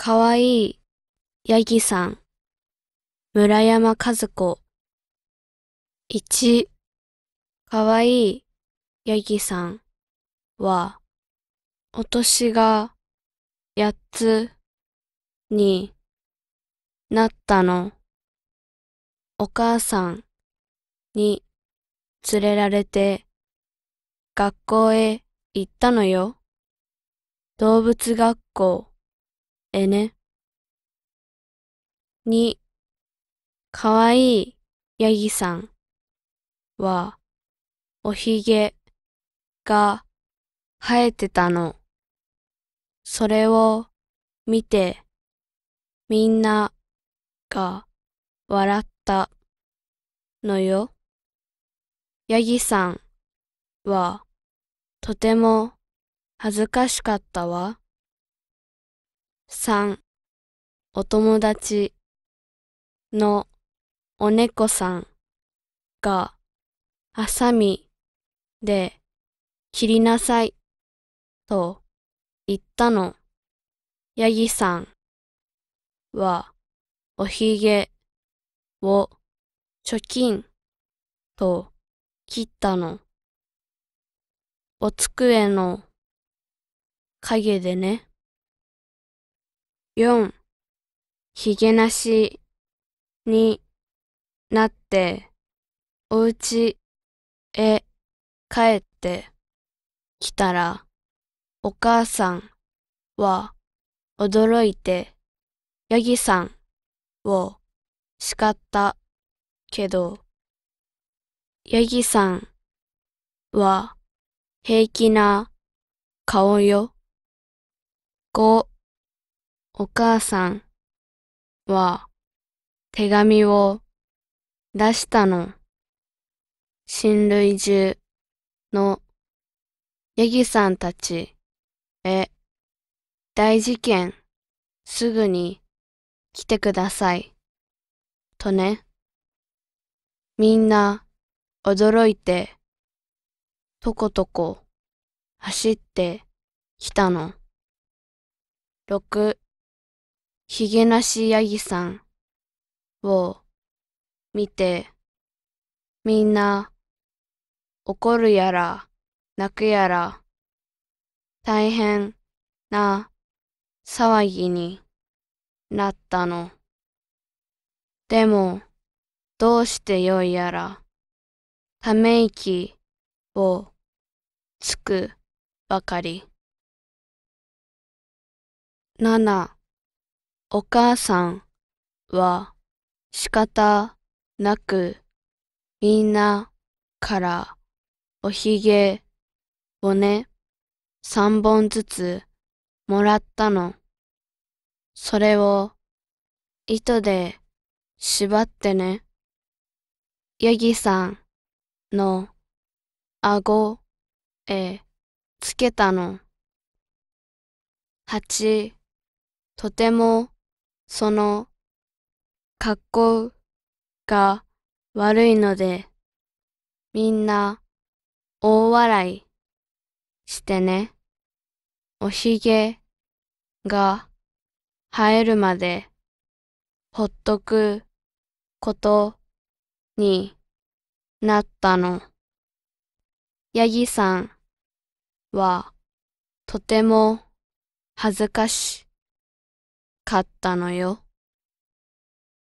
かわいい、ヤギさん、村山和子。1、かわいい、ヤギさんは、お年が、八つ、に、なったの。お母さん、に、連れられて、学校へ行ったのよ。動物学校。えね。に、かわいいヤギさんは、おひげが生えてたの。それを見て、みんなが笑ったのよ。ヤギさんは、とても恥ずかしかったわ。3お友達のお猫さんがハサミで切りなさいと言ったの。ヤギさんはおひげをチョキンと切ったの。お机の影でね。4ひげなしになっておうちへ帰ってきたらお母さんは驚いてヤギさんを叱ったけどヤギさんは平気な顔よ。5お母さんは手紙を出したの。親類中のヤギさんたちへ大事件すぐに来てください。とね。みんな驚いてとことこ走ってきたの。六ひげなしヤギさんを見て、みんな怒るやら泣くやら大変な騒ぎになったの。でもどうしてよいやらため息をつくばかり。7お母さんは仕方なくみんなからおひげをね三本ずつもらったの。それを糸で縛ってね。ヤギさんの顎へつけたの。八、とてもその格好が悪いので、みんな大笑いしてね。おひげが生えるまでほっとくことになったの。ヤギさんはとても恥ずかしい。買ったのよ。